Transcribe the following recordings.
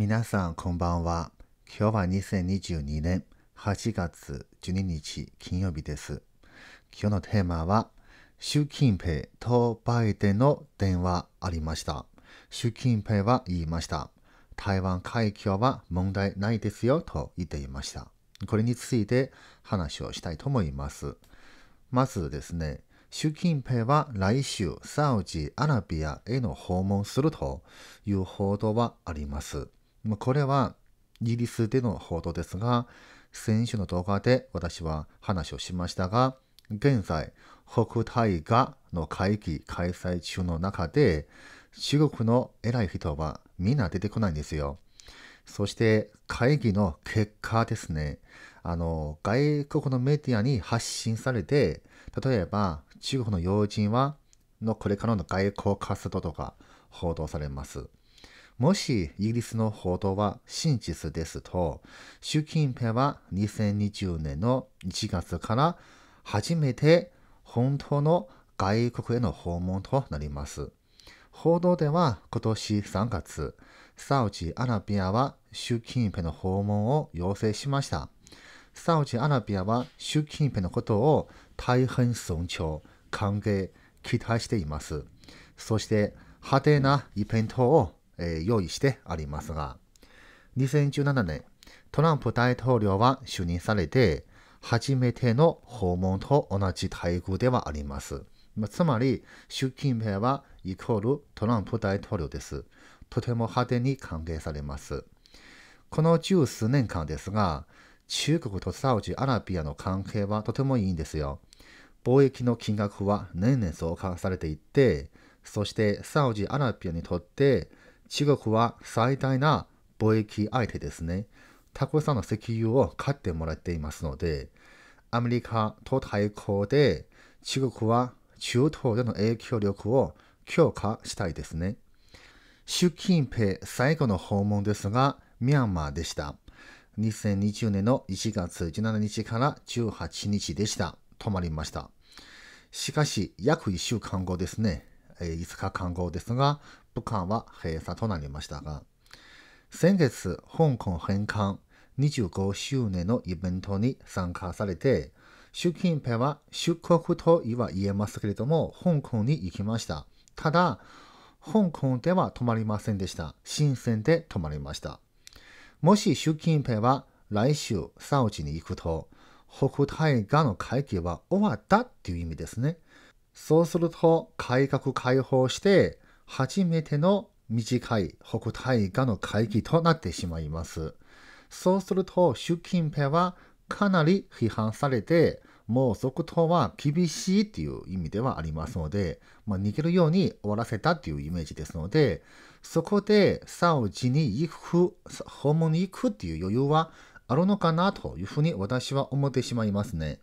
皆さんこんばんは。今日は2022年8月12日金曜日です。今日のテーマは、習近平とバイデンの電話ありました。習近平は言いました。台湾海峡は問題ないですよと言っていました。これについて話をしたいと思います。まずですね、習近平は来週サウジアラビアへの訪問するという報道はあります。まこれはイギリスでの報道ですが、先週の動画で私は話をしましたが、現在、北大河の会議開催中の中で、中国の偉い人はみんな出てこないんですよ。そして会議の結果ですね、あの、外国のメディアに発信されて、例えば中国の要人は、のこれからの外交活動とか報道されます。もしイギリスの報道は真実ですと、習近平は2020年の1月から初めて本当の外国への訪問となります。報道では今年3月、サウジアラビアは習近平の訪問を要請しました。サウジアラビアは習近平のことを大変尊重、歓迎、期待しています。そして派手なイベントをえー、用意してありますが、2017年、トランプ大統領は就任されて、初めての訪問と同じ待遇ではあります。つまり、習近平はイコールトランプ大統領です。とても派手に歓迎されます。この十数年間ですが、中国とサウジアラビアの関係はとてもいいんですよ。貿易の金額は年々増加されていって、そしてサウジアラビアにとって中国は最大な貿易相手ですね。たくさんの石油を買ってもらっていますので、アメリカと対抗で中国は中東での影響力を強化したいですね。習近平最後の訪問ですが、ミャンマーでした。2020年の1月17日から18日でした。止まりました。しかし、約1週間後ですね、5日間後ですが、武漢は閉鎖となりましたが、先月、香港返還25周年のイベントに参加されて、習近平は出国とは言えますけれども、香港に行きました。ただ、香港では泊まりませんでした。深鮮で泊まりました。もし習近平は来週、サウジに行くと、北大河の会議は終わったっていう意味ですね。そうすると、改革開放して、初めての短い北大河の会議となってしまいます。そうすると、習近平はかなり批判されて、もう続投は厳しいっていう意味ではありますので、まあ、逃げるように終わらせたっていうイメージですので、そこでサウジに行く、訪問に行くっていう余裕はあるのかなというふうに私は思ってしまいますね。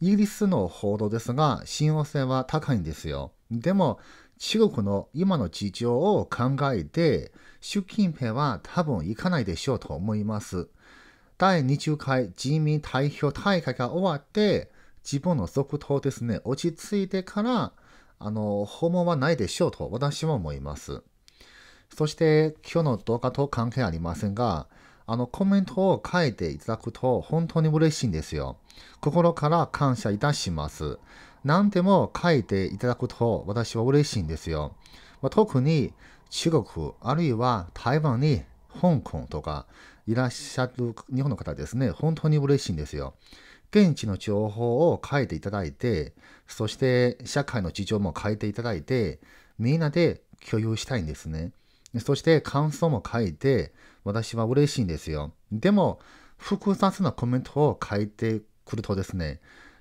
イギリスの報道ですが、信用性は高いんですよ。でも、中国の今の事情を考えて、習近平は多分行かないでしょうと思います。第20回人民代表大会が終わって、自分の続投ですね、落ち着いてから、あの、訪問はないでしょうと私は思います。そして、今日の動画と関係ありませんが、あの、コメントを書いていただくと本当に嬉しいんですよ。心から感謝いたします。何でも書いていただくと私は嬉しいんですよ。まあ、特に中国、あるいは台湾に香港とかいらっしゃる日本の方ですね、本当に嬉しいんですよ。現地の情報を書いていただいて、そして社会の事情も書いていただいて、みんなで共有したいんですね。そして感想も書いて、私は嬉しいんですよ。でも、複雑なコメントを書いてくるとですね、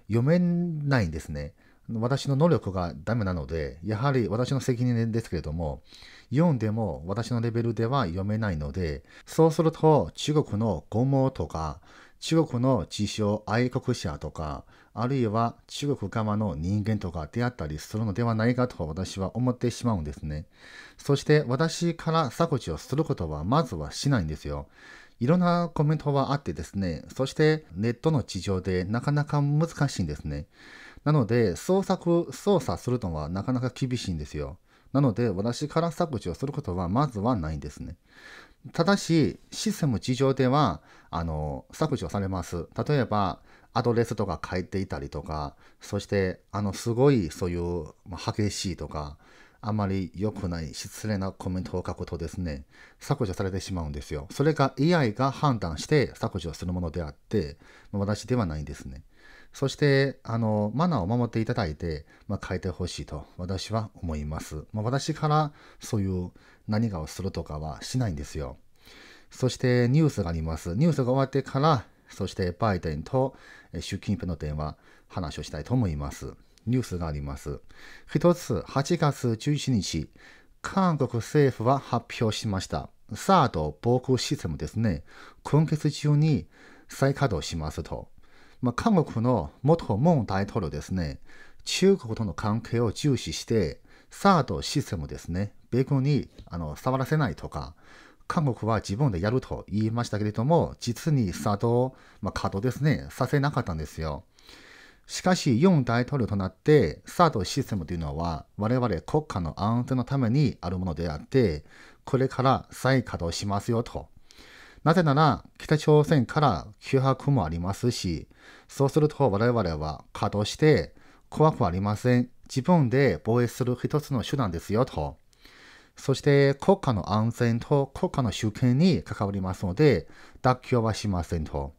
読めないんですね。私の能力がダメなので、やはり私の責任ですけれども、読んでも私のレベルでは読めないので、そうすると中国の語網とか、中国の自称愛国者とか、あるいは中国側の人間とか出会ったりするのではないかと私は思ってしまうんですね。そして私から削除することはまずはしないんですよ。いろんなコメントはあってですね、そしてネットの事情でなかなか難しいんですね。なので、創作、操作するのはなかなか厳しいんですよ。なので、私から削除することはまずはないんですね。ただし、システム事情では、あの、削除されます。例えば、アドレスとか書いていたりとか、そして、あの、すごい、そういう、まあ、激しいとか、あまり良くない失礼なコメントを書くとですね、削除されてしまうんですよ。それが AI が判断して削除するものであって、私ではないんですね。そして、あの、マナーを守っていただいて、まあ、変えてほしいと私は思います。まあ、私からそういう何かをするとかはしないんですよ。そしてニュースがあります。ニュースが終わってから、そしてバイデンと習近平の電話、話をしたいと思います。ニュースがあります。一つ、8月11日、韓国政府は発表しました。サード防空システムですね。今月中に再稼働しますと。まあ、韓国の元文大統領ですね。中国との関係を重視して、サードシステムですね。米軍にあの触らせないとか、韓国は自分でやると言いましたけれども、実に作動、まあ、稼働ですね、させなかったんですよ。しかし、ユン大統領となって、サードシステムというのは、我々国家の安全のためにあるものであって、これから再稼働しますよと。なぜなら、北朝鮮から脅迫もありますし、そうすると我々は稼働して、怖くありません。自分で防衛する一つの手段ですよと。そして国家の安全と国家の主権に関わりますので、妥協はしませんと。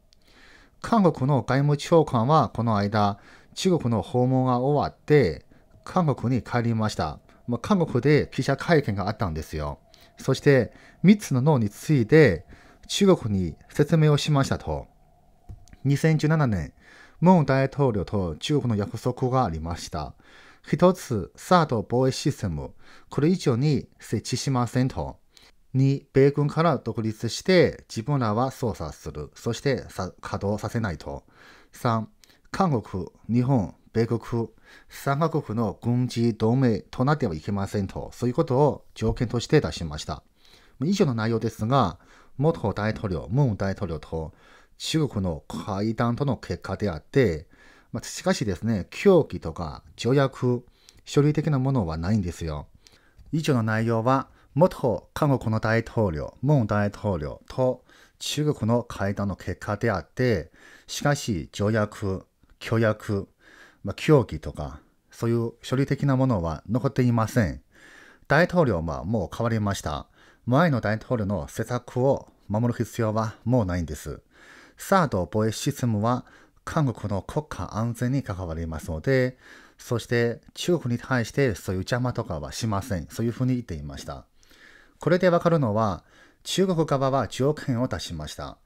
韓国の外務長官はこの間、中国の訪問が終わって、韓国に帰りました。まあ、韓国で記者会見があったんですよ。そして、3つの脳について、中国に説明をしましたと。2017年、文大統領と中国の約束がありました。一つ、サード防衛システム、これ以上に設置しませんと。2、米軍から独立して自分らは操作する。そして稼働させないと。3、韓国、日本、米国、3カ国の軍事同盟となってはいけませんと、そういうことを条件として出しました。以上の内容ですが、元大統領、文大統領と中国の会談との結果であって、まあ、しかしですね、協議とか条約、書類的なものはないんですよ。以上の内容は、元韓国の大統領、文大統領と中国の会談の結果であって、しかし条約、協約、まあ、協議とか、そういう処理的なものは残っていません。大統領はもう変わりました。前の大統領の施策を守る必要はもうないんです。サード防衛システムは韓国の国家安全に関わりますので、そして中国に対してそういう邪魔とかはしません。そういうふうに言っていました。これでわかるのは、中国側は条件を出しました。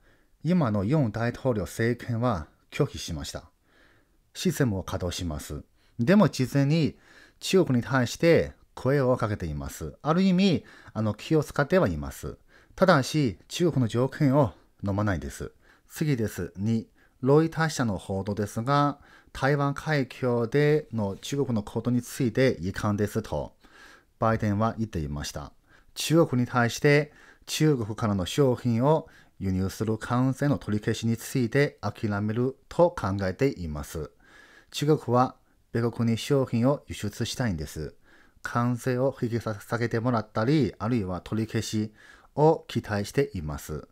今の四大統領政権は拒否しました。システムを稼働します。でも事前に中国に対して声をかけています。ある意味、あの気を使ってはいます。ただし、中国の条件を飲まないです。次です。2、ロイター社の報道ですが、台湾海峡での中国の行動について遺憾ですと、バイデンは言っていました。中国に対して中国からの商品を輸入する関税の取り消しについて諦めると考えています。中国は米国に商品を輸出したいんです。関税を引き下げてもらったり、あるいは取り消しを期待しています。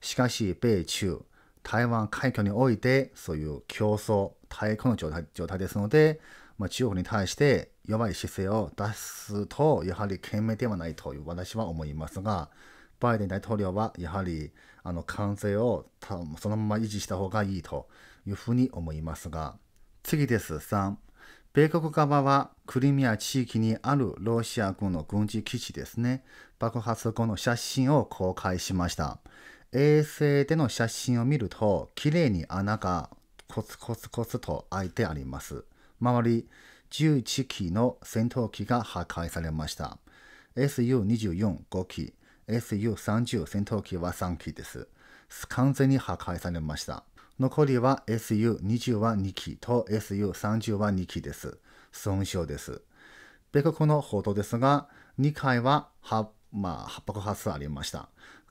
しかし、米中、台湾海峡においてそういう競争、対抗の状態ですので、まあ、中国に対して弱い姿勢を出すと、やはり賢明ではないと私は思いますが、バイデン大統領はやはりあの関税をそのまま維持した方がいいというふうに思いますが、次です。3、米国側はクリミア地域にあるロシア軍の軍事基地ですね、爆発後の写真を公開しました。衛星での写真を見ると、綺麗に穴がコツコツコツと開いてあります。周り、11機の戦闘機が破壊されました。SU24、5機、SU30 戦闘機は3機です。完全に破壊されました。残りは SU20 は2機と SU30 は2機です。損傷です。米国の報道ですが、2回は、まあ、爆発ありました。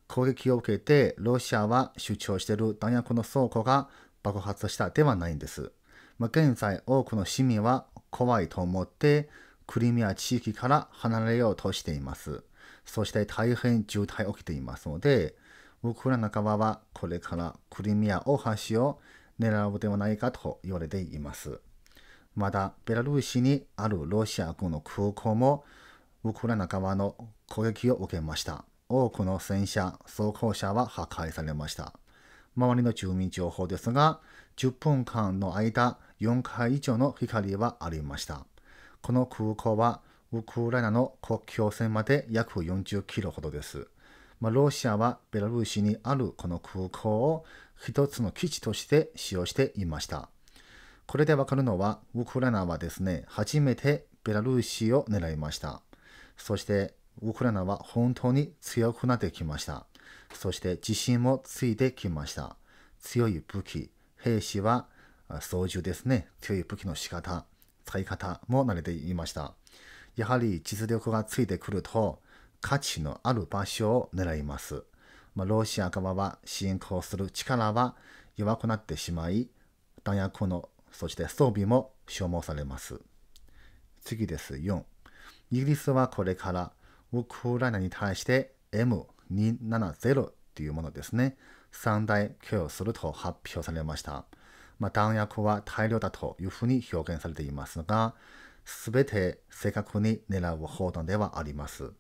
攻撃を受けて、ロシアは主張している弾薬の倉庫が爆発したではないんです。ま現在多くの市民は怖いと思ってクリミア地域から離れようとしています。そして大変渋滞起きていますので、ウクライナ側はこれからクリミア大橋を狙うではないかと言われています。また、ベラルーシにあるロシア軍の空港もウクライナ側の攻撃を受けました。多くの戦車、装甲車は破壊されました。周りの住民情報ですが、10分間の間、4回以上の光はありました。この空港はウクライナの国境線まで約40キロほどです。まあ、ロシアはベラルーシにあるこの空港を一つの基地として使用していました。これでわかるのは、ウクライナはですね、初めてベラルーシを狙いました。そして、ウクライナは本当に強くなってきました。そして自信もついてきました。強い武器、兵士は操縦ですね、強い武器の仕方、使い方も慣れていました。やはり実力がついてくると、価値のある場所を狙います。まあ、ロシア側は侵攻する力は弱くなってしまい、弾薬の、そして装備も消耗されます。次です。4。イギリスはこれからウクライナに対して M270 というものですね。3台供与すると発表されました。まあ、弾薬は大量だというふうに表現されていますが、すべて正確に狙う砲弾ではあります。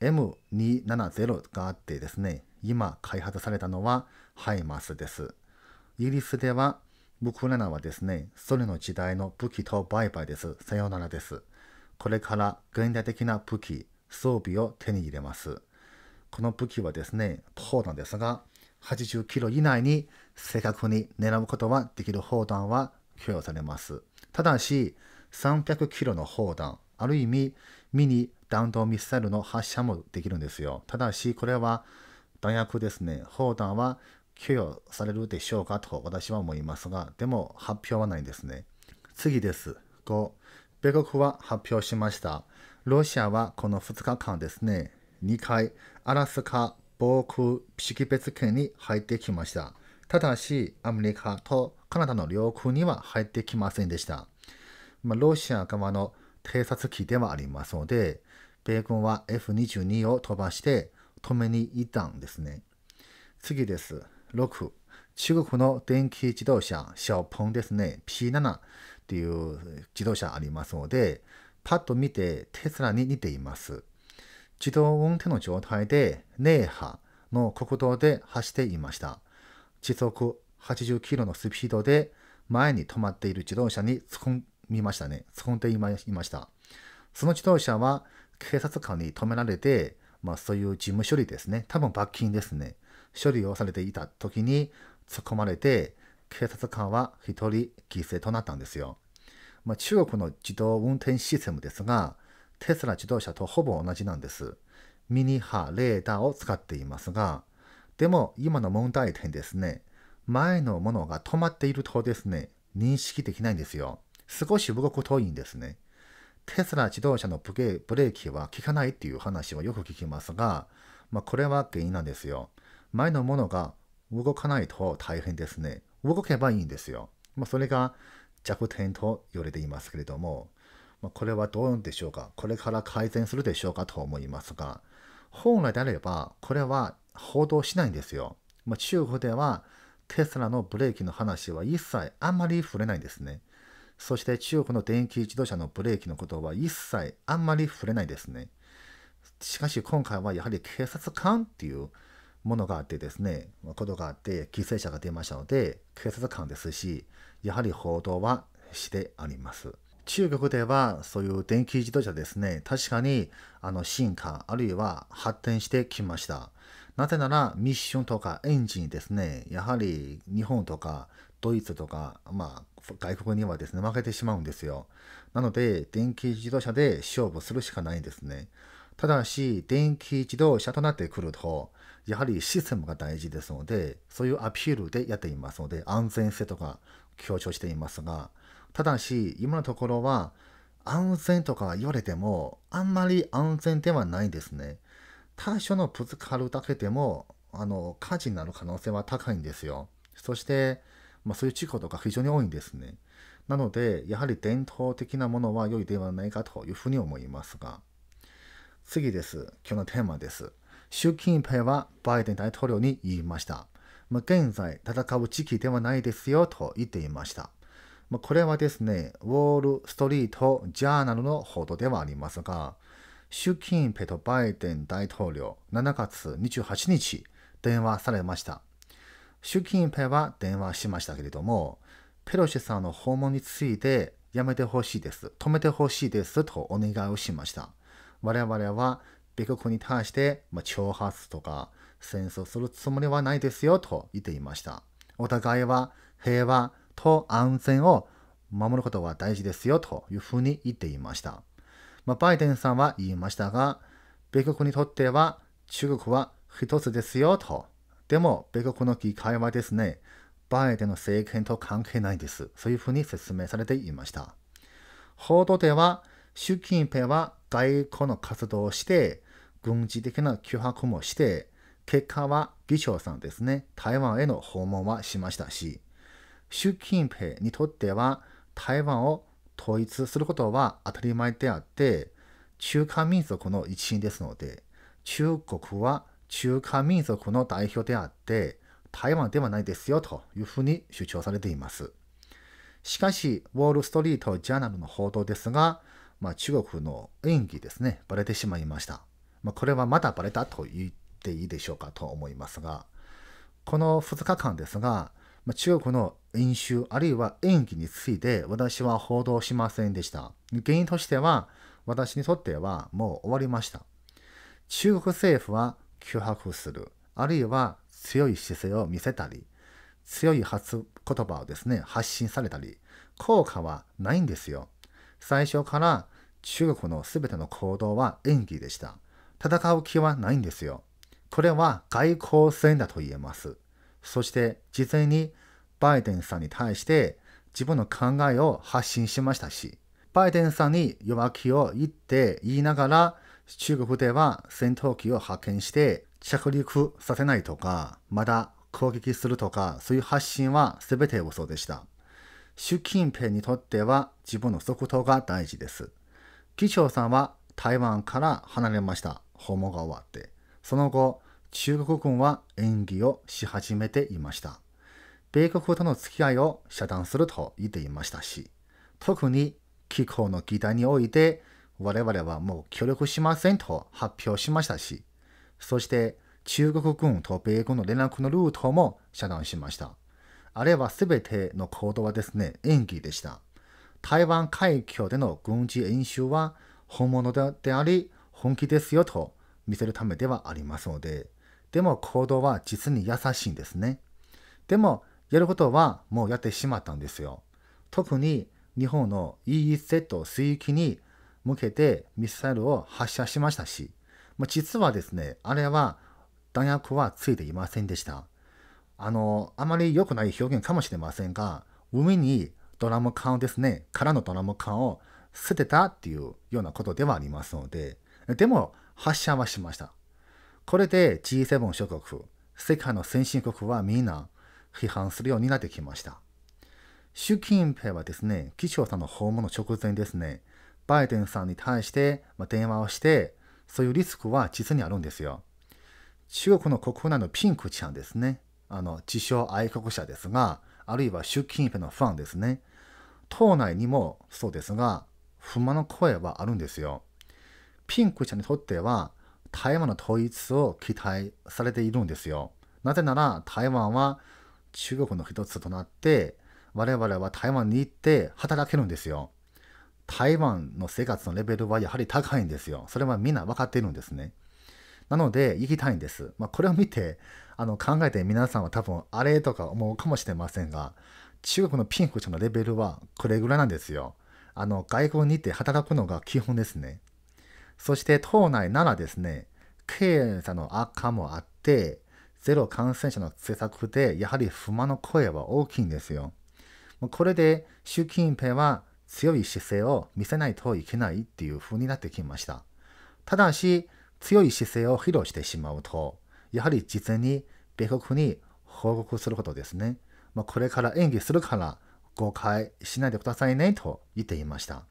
M270 があってですね、今開発されたのはハイマスです。イギリスでは、ウクライナはですね、ソ連の時代の武器と売買です。さようならです。これから現代的な武器、装備を手に入れます。この武器はですね、砲弾ですが、80キロ以内に正確に狙うことはできる砲弾は供与されます。ただし、300キロの砲弾、ある意味ミニ弾道ミサイルの発射もできるんですよ。ただし、これは弾薬ですね。砲弾は供与されるでしょうかと私は思いますが、でも発表はないんですね。次です。5、米国は発表しました。ロシアはこの2日間ですね、2回アラスカ防空識別圏に入ってきました。ただし、アメリカとカナダの領空には入ってきませんでした。まあ、ロシア側の偵察機ではありますので、米軍は F22 を飛ばして止めに行ったんですね。次です。6。中国の電気自動車、シャオポンですね。P7 っていう自動車ありますので、パッと見てテスラに似ています。自動運転の状態で、ネーハの国道で走っていました。時速80キロのスピードで前に止まっている自動車に突っ込みましたね。突っ込んでいました。その自動車は警察官に止められて、まあそういう事務処理ですね。多分罰金ですね。処理をされていた時に突っ込まれて、警察官は一人犠牲となったんですよ。まあ、中国の自動運転システムですが、テスラ自動車とほぼ同じなんです。ミニ波レーダーを使っていますが、でも今の問題点ですね、前のものが止まっているとですね、認識できないんですよ。少し動くといいんですね。テスラ自動車のブレーキは効かないっていう話はよく聞きますが、まあ、これは原因なんですよ。前のものが動かないと大変ですね。動けばいいんですよ。まあ、それが弱点と言われていますけれども、まあ、これはどうでしょうかこれから改善するでしょうかと思いますが、本来であれば、これは報道しないんですよ。まあ、中国ではテスラのブレーキの話は一切あんまり触れないんですね。そして中国の電気自動車のブレーキのことは一切あんまり触れないですね。しかし今回はやはり警察官っていうものがあってですね、ことがあって犠牲者が出ましたので、警察官ですし、やはり報道はしてあります。中国ではそういう電気自動車ですね、確かにあの進化あるいは発展してきました。なぜならミッションとかエンジンですね、やはり日本とかドイツとか、まあ、外国にはですね、負けてしまうんですよ。なので、電気自動車で勝負するしかないんですね。ただし、電気自動車となってくると、やはりシステムが大事ですので、そういうアピールでやっていますので、安全性とか強調していますが、ただし、今のところは、安全とか言われても、あんまり安全ではないんですね。対処のぶつかるだけでも、あの、火事になる可能性は高いんですよ。そして、まあ、そういう事故とか非常に多いんですね。なので、やはり伝統的なものは良いではないかというふうに思いますが。次です。今日のテーマです。習近平はバイデン大統領に言いました。まあ、現在戦う時期ではないですよと言っていました。まあ、これはですね、ウォール・ストリート・ジャーナルの報道ではありますが、習近平とバイデン大統領7月28日電話されました。習近平は電話しましたけれども、ペロシさんの訪問についてやめてほしいです、止めてほしいですとお願いをしました。我々は米国に対して、挑発とか戦争するつもりはないですよと言っていました。お互いは平和と安全を守ることは大事ですよというふうに言っていました。まあ、バイデンさんは言いましたが、米国にとっては中国は一つですよと。でも、米国の議会はですね、バイデンの政権と関係ないです。そういうふうに説明されていました。報道では、習近平は外交の活動をして、軍事的な脅迫もして、結果は議長さんですね、台湾への訪問はしましたし、習近平にとっては台湾を統一することは当たり前であって、中華民族の一員ですので、中国は中華民族の代表であって、台湾ではないですよというふうに主張されています。しかし、ウォール・ストリート・ジャーナルの報道ですが、まあ、中国の演技ですね、ばれてしまいました。まあ、これはまだばれたと言っていいでしょうかと思いますが、この2日間ですが、まあ、中国の演習あるいは演技について私は報道しませんでした。原因としては私にとってはもう終わりました。中国政府は脅迫する、あるいは強い姿勢を見せたり、強い発言葉をですね、発信されたり、効果はないんですよ。最初から中国の全ての行動は演技でした。戦う気はないんですよ。これは外交戦だと言えます。そして事前にバイデンさんに対して自分の考えを発信しましたし、バイデンさんに弱気を言って言いながら、中国では戦闘機を派遣して着陸させないとか、まだ攻撃するとか、そういう発信は全て嘘でした。習近平にとっては自分の速度が大事です。議長さんは台湾から離れました。訪問が終わって。その後、中国軍は演技をし始めていました。米国との付き合いを遮断すると言っていましたし、特に気候の議題において我々はもう協力しませんと発表しましたし、そして中国軍と米軍の連絡のルートも遮断しました。あれは全ての行動はですね、演技でした。台湾海峡での軍事演習は本物であり本気ですよと見せるためではありますので、でも行動は実に優しいんですね。でも、やることはもうやってしまったんですよ。特に日本の EEZ 水域に向けてミサイルを発射しましたし、まあ、実はですね、あれは弾薬はついていませんでした。あの、あまり良くない表現かもしれませんが、海にドラム缶をですね、空のドラム缶を捨てたっていうようなことではありますので、でも発射はしました。これで G7 諸国、世界の先進国はみんな批判するようになってきました。習近平はですね、議長さんの訪問の直前ですね、バイデンさんに対して電話をして、そういうリスクは実にあるんですよ。中国の国内のピンクちゃんですね。あの、自称愛国者ですが、あるいは習近平のファンですね。党内にもそうですが、不満の声はあるんですよ。ピンクちゃんにとっては、台湾の統一を期待されているんですよ。なぜなら台湾は中国の一つとなって我々は台湾に行って働けるんですよ。台湾の生活のレベルはやはり高いんですよ。それはみんな分かっているんですね。なので行きたいんです。まあ、これを見てあの考えて皆さんは多分あれとか思うかもしれませんが中国のピンクちゃんのレベルはこれぐらいなんですよ。あの外国に行って働くのが基本ですね。そして島内ならですね、経営者の悪化もあって、ゼロ感染者の政策で、やはり不満の声は大きいんですよ。これで習近平は強い姿勢を見せないといけないっていう風になってきました。ただし、強い姿勢を披露してしまうと、やはり事前に米国に報告することですね。まあ、これから演技するから誤解しないでくださいねと言っていました。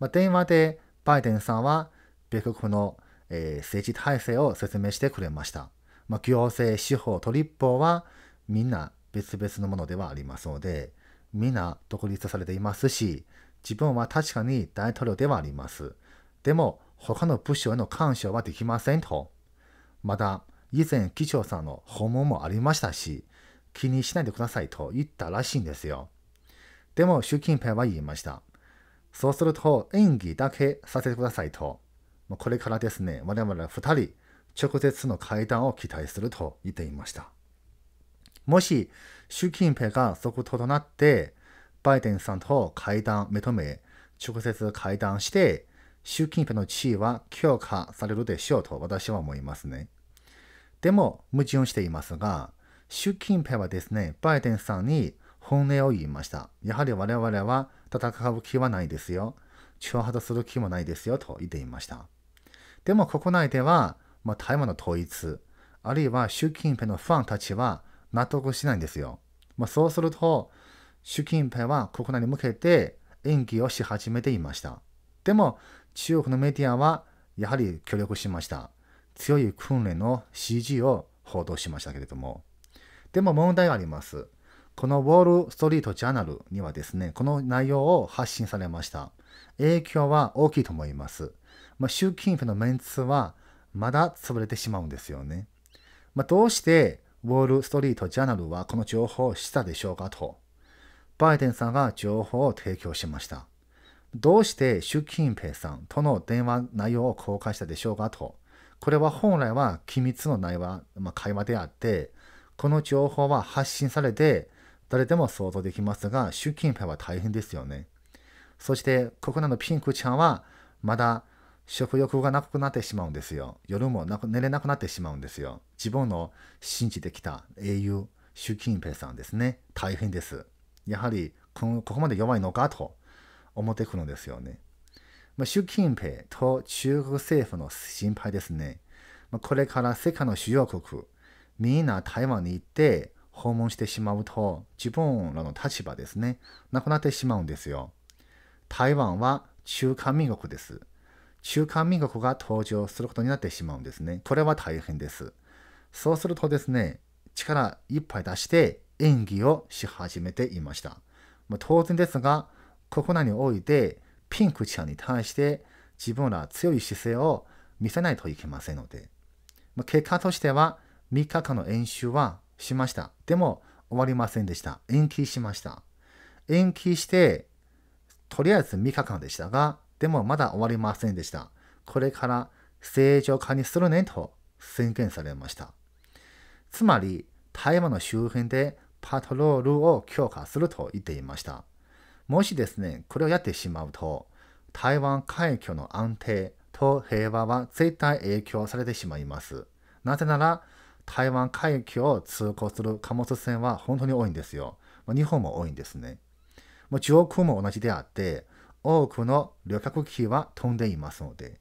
まあ、電話でバイデンさんは米国の、えー、政治体制を説明してくれました。まあ、行政、司法、都立法はみんな別々のものではありますので、みんな独立されていますし、自分は確かに大統領ではあります。でも、他の部署への干渉はできませんと。また、以前、議長さんの訪問もありましたし、気にしないでくださいと言ったらしいんですよ。でも、習近平は言いました。そうすると、演技だけさせてくださいと。まこれからですね、我々は2人、直接の会談を期待すると言っていました。もし、習近平が即答となって、バイデンさんと会談認め、直接会談して、習近平の地位は強化されるでしょうと私は思いますね。でも、矛盾していますが、習近平はですね、バイデンさんに本音を言いました。やはり我々は戦う気はないですよ。挑発する気もないですよと言っていました。でも国内では、まあ、台湾の統一、あるいは習近平のファンたちは納得しないんですよ。まあ、そうすると、習近平は国内に向けて演技をし始めていました。でも、中国のメディアはやはり協力しました。強い訓練の CG を報道しましたけれども。でも問題があります。このウォール・ストリート・ジャーナルにはですね、この内容を発信されました。影響は大きいと思います。まあ、習近平のメンツはまだ潰れてしまうんですよね。まあ、どうしてウォール・ストリート・ジャーナルはこの情報を知ったでしょうかと。バイデンさんが情報を提供しました。どうして習近平さんとの電話内容を公開したでしょうかと。これは本来は機密の内話、まあ、会話であって、この情報は発信されて誰でも想像できますが、習近平は大変ですよね。そして、国内のピンクちゃんはまだ食欲がなくなってしまうんですよ。夜も寝れなくなってしまうんですよ。自分の信じてきた英雄、習近平さんですね。大変です。やはり、ここまで弱いのかと思ってくるんですよね。まあ、習近平と中国政府の心配ですね。まあ、これから世界の主要国、みんな台湾に行って訪問してしまうと、自分らの立場ですね、なくなってしまうんですよ。台湾は中華民国です。中華民国が登場することになってしまうんですね。これは大変です。そうするとですね、力いっぱい出して演技をし始めていました。まあ、当然ですが、国内においてピンクちゃんに対して自分ら強い姿勢を見せないといけませんので、まあ、結果としては3日間の演習はしました。でも終わりませんでした。延期しました。延期して、とりあえず3日間でしたが、でもまだ終わりませんでした。これから正常化にするねと宣言されました。つまり、台湾の周辺でパトロールを強化すると言っていました。もしですね、これをやってしまうと、台湾海峡の安定と平和は絶対影響されてしまいます。なぜなら、台湾海峡を通行する貨物船は本当に多いんですよ。まあ、日本も多いんですね。まあ、上空も同じであって、多くの旅客機は飛んでいますので、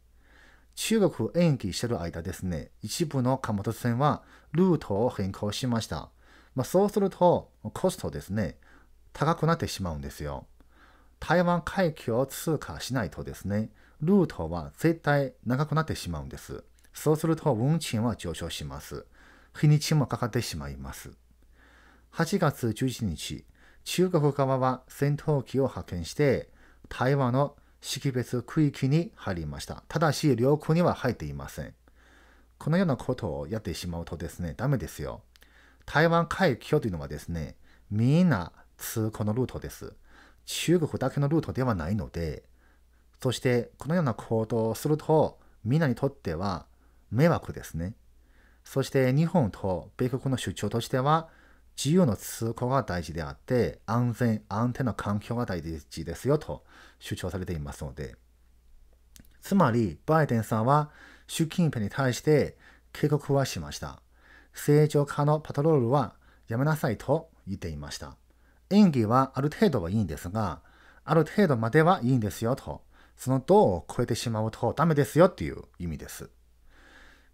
中国延期してる間ですね、一部の貨物船はルートを変更しました。まあ、そうすると、コストですね、高くなってしまうんですよ。台湾海峡を通過しないとですね、ルートは絶対長くなってしまうんです。そうすると運賃は上昇します。日にちもかかってしまいます。8月11日、中国側は戦闘機を派遣して台湾の識別区域に入りました。ただし、領空には入っていません。このようなことをやってしまうとですね、ダメですよ。台湾海峡というのはですね、みんな通行のルートです。中国だけのルートではないので、そしてこのような行動をすると、みんなにとっては迷惑ですね。そして日本と米国の主張としては、自由の通行が大事であって、安全、安定の環境が大事ですよと主張されていますので、つまり、バイデンさんは習近平に対して警告はしました。正常化のパトロールはやめなさいと言っていました。演技はある程度はいいんですが、ある程度まではいいんですよと、その度を超えてしまうとダメですよっていう意味です。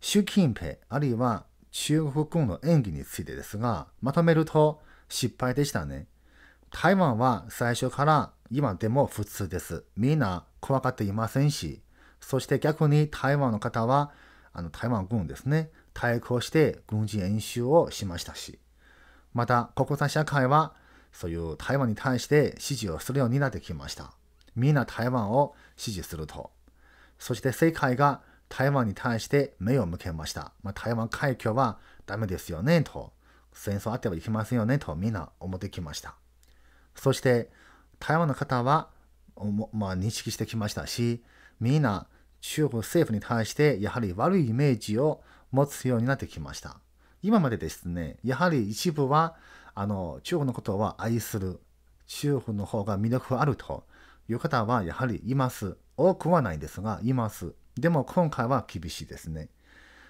習近平、あるいは中国軍の演技についてですが、まとめると失敗でしたね。台湾は最初から今でも普通です。みんな怖がっていませんし、そして逆に台湾の方は、あの台湾軍ですね、対抗して軍事演習をしましたし、また国際社会はそういう台湾に対して支持をするようになってきました。みんな台湾を支持すると。そして世界が台湾に対して目を向けました。まあ、台湾海峡はダメですよね、と。戦争あってはいけませんよね、とみんな思ってきました。そして、台湾の方は、まあ、認識してきましたし、みんな中国政府に対してやはり悪いイメージを持つようになってきました。今までですね、やはり一部はあの中国のことは愛する、中国の方が魅力あるという方はやはりいます。多くはないんですが、います。でも今回は厳しいですね。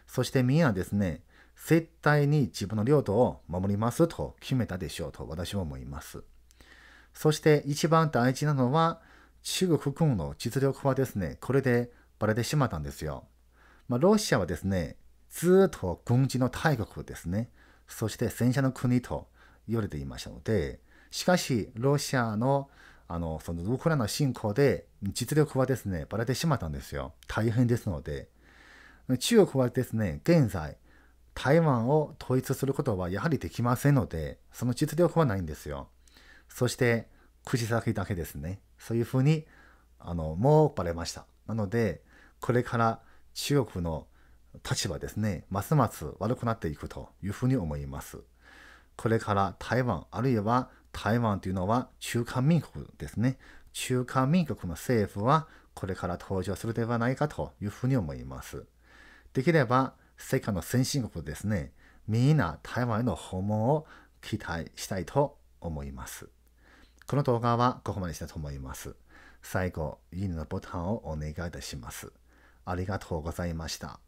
そしてみんなですね、絶対に自分の領土を守りますと決めたでしょうと私は思います。そして一番大事なのは、中国軍の実力はですね、これでバレてしまったんですよ。まあ、ロシアはですね、ずっと軍事の大国ですね、そして戦車の国と言われていましたので、しかし、ロシアのあのそのウクライナ侵攻で実力はですね、ばれてしまったんですよ。大変ですので。中国はですね、現在、台湾を統一することはやはりできませんので、その実力はないんですよ。そして、口先だけですね。そういうふうに、あの、もうばれました。なので、これから中国の立場ですね、ますます悪くなっていくというふうに思います。これから台湾、あるいは台湾というのは中華民国ですね。中華民国の政府はこれから登場するではないかというふうに思います。できれば世界の先進国ですね、みんな台湾への訪問を期待したいと思います。この動画はここまでしたと思います。最後、いいねのボタンをお願いいたします。ありがとうございました。